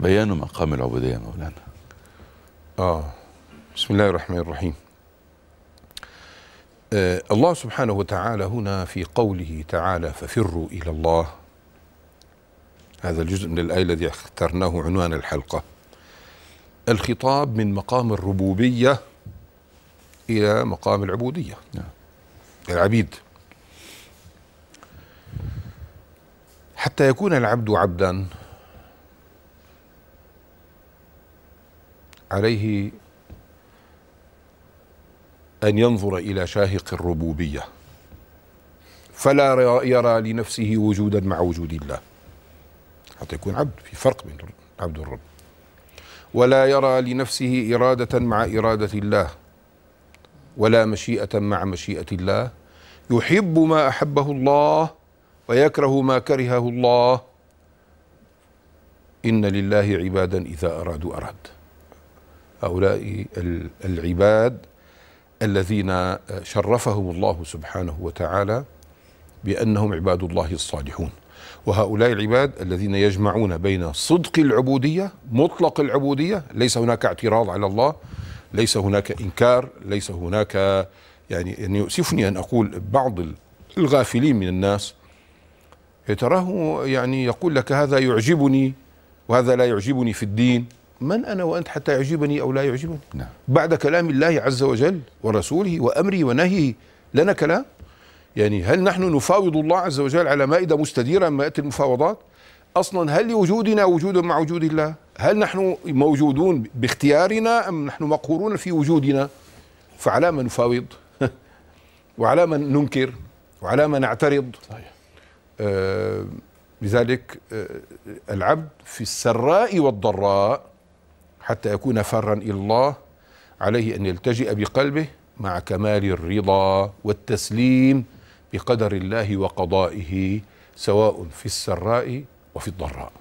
بيان مقام العبودية مولانا آه بسم الله الرحمن الرحيم آه الله سبحانه وتعالى هنا في قوله تعالى ففروا إلى الله هذا الجزء من الآية الذي اخترناه عنوان الحلقة الخطاب من مقام الربوبية إلى مقام العبودية نعم. العبيد حتى يكون العبد عبدا عليه أن ينظر إلى شاهق الربوبية فلا يرى لنفسه وجودا مع وجود الله حتى يكون عبد في فرق بين عبد الرب ولا يرى لنفسه إرادة مع إرادة الله ولا مشيئة مع مشيئة الله يحب ما أحبه الله ويكره ما كرهه الله إن لله عبادا إذا أرادوا أراد هؤلاء العباد الذين شرفهم الله سبحانه وتعالى بانهم عباد الله الصالحون وهؤلاء العباد الذين يجمعون بين صدق العبوديه مطلق العبوديه ليس هناك اعتراض على الله ليس هناك انكار ليس هناك يعني ان يؤسفني ان اقول بعض الغافلين من الناس تراه يعني يقول لك هذا يعجبني وهذا لا يعجبني في الدين من أنا وأنت حتى يعجبني أو لا يعجبني نعم. بعد كلام الله عز وجل ورسوله وأمره ونهيه لنا كلام يعني هل نحن نفاوض الله عز وجل على مائدة مستديرة من مائدة المفاوضات أصلا هل لوجودنا وجود مع وجود الله هل نحن موجودون باختيارنا أم نحن مقهورون في وجودنا فعلى من نفاوض وعلى من ننكر وعلى من نعترض صحيح. آه لذلك آه العبد في السراء والضراء حتى يكون فرا الى الله عليه ان يلتجئ بقلبه مع كمال الرضا والتسليم بقدر الله وقضائه سواء في السراء وفي الضراء